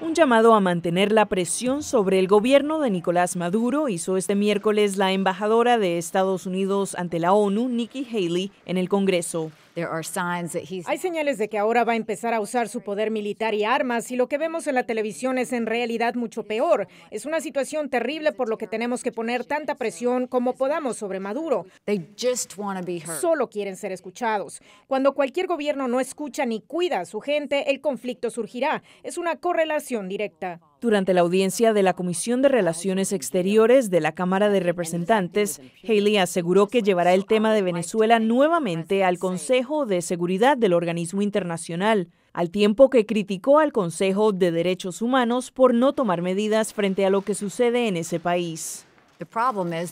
Un llamado a mantener la presión sobre el gobierno de Nicolás Maduro hizo este miércoles la embajadora de Estados Unidos ante la ONU, Nikki Haley, en el Congreso. Hay señales de que ahora va a empezar a usar su poder militar y armas y lo que vemos en la televisión es en realidad mucho peor. Es una situación terrible por lo que tenemos que poner tanta presión como podamos sobre Maduro. Solo quieren ser escuchados. Cuando cualquier gobierno no escucha ni cuida a su gente, el conflicto surgirá. Es una correlación directa. Durante la audiencia de la Comisión de Relaciones Exteriores de la Cámara de Representantes, Haley aseguró que llevará el tema de Venezuela nuevamente al Consejo de Seguridad del organismo internacional, al tiempo que criticó al Consejo de Derechos Humanos por no tomar medidas frente a lo que sucede en ese país.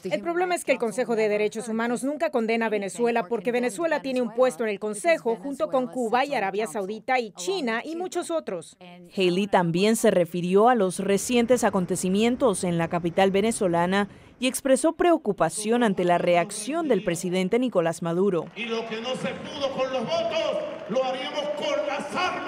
El problema es que el Consejo de Derechos Humanos nunca condena a Venezuela porque Venezuela tiene un puesto en el Consejo junto con Cuba y Arabia Saudita y China y muchos otros. Haley también se refirió a los recientes acontecimientos en la capital venezolana y expresó preocupación ante la reacción del presidente Nicolás Maduro. Y lo que no se pudo con los votos, lo con las armas.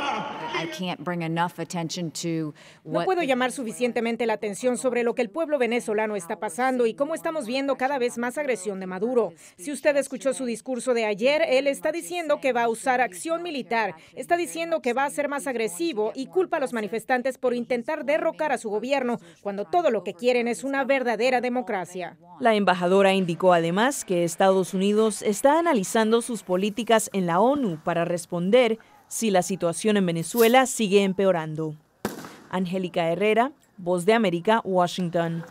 No puedo llamar suficientemente la atención sobre lo que el pueblo venezolano está pasando y cómo estamos viendo cada vez más agresión de Maduro. Si usted escuchó su discurso de ayer, él está diciendo que va a usar acción militar, está diciendo que va a ser más agresivo y culpa a los manifestantes por intentar derrocar a su gobierno cuando todo lo que quieren es una verdadera democracia. La embajadora indicó además que Estados Unidos está analizando sus políticas en la ONU para responder si la situación en Venezuela sigue empeorando. Angélica Herrera, Voz de América, Washington.